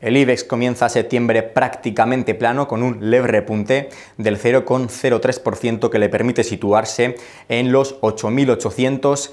El IBEX comienza septiembre prácticamente plano con un leve repunte del 0,03% que le permite situarse en los 8.815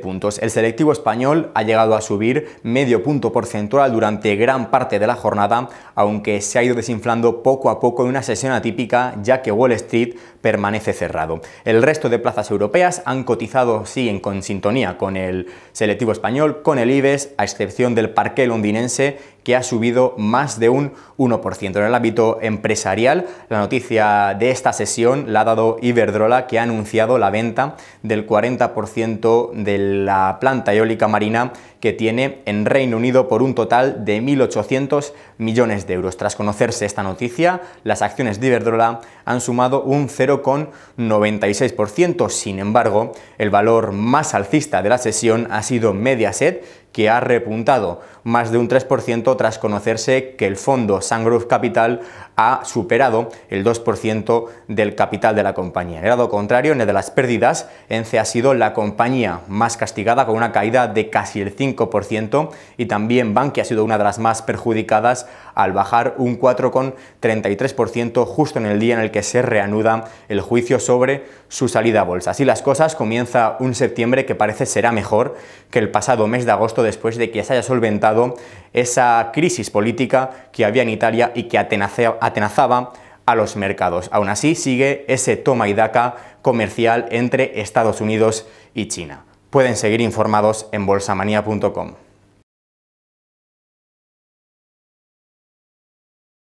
puntos. El selectivo español ha llegado a subir medio punto porcentual durante gran parte de la jornada, aunque se ha ido desinflando poco a poco en una sesión atípica, ya que Wall Street permanece cerrado. El resto de plazas europeas han cotizado, siguen con sintonía con el selectivo español, con el IBEX, a excepción del parque londinense, que ha subido más de un 1%. En el ámbito empresarial, la noticia de esta sesión la ha dado Iberdrola, que ha anunciado la venta del 40% de la planta eólica marina que tiene en Reino Unido por un total de 1.800 millones de euros. Tras conocerse esta noticia, las acciones de Iberdrola han sumado un 0,96%. Sin embargo, el valor más alcista de la sesión ha sido Mediaset, que ha repuntado más de un 3% tras conocerse que el fondo Sangrove Capital ha superado el 2% del capital de la compañía. En el lado contrario, en el de las pérdidas, ENCE ha sido la compañía más castigada con una caída de casi el 5% y también Bankia ha sido una de las más perjudicadas al bajar un 4,33% justo en el día en el que se reanuda el juicio sobre su salida a bolsa. Así las cosas, comienza un septiembre que parece será mejor que el pasado mes de agosto después de que se haya solventado esa crisis política que había en Italia y que atenazaba atenazaba a los mercados. Aún así sigue ese toma y daca comercial entre Estados Unidos y China. Pueden seguir informados en bolsamanía.com.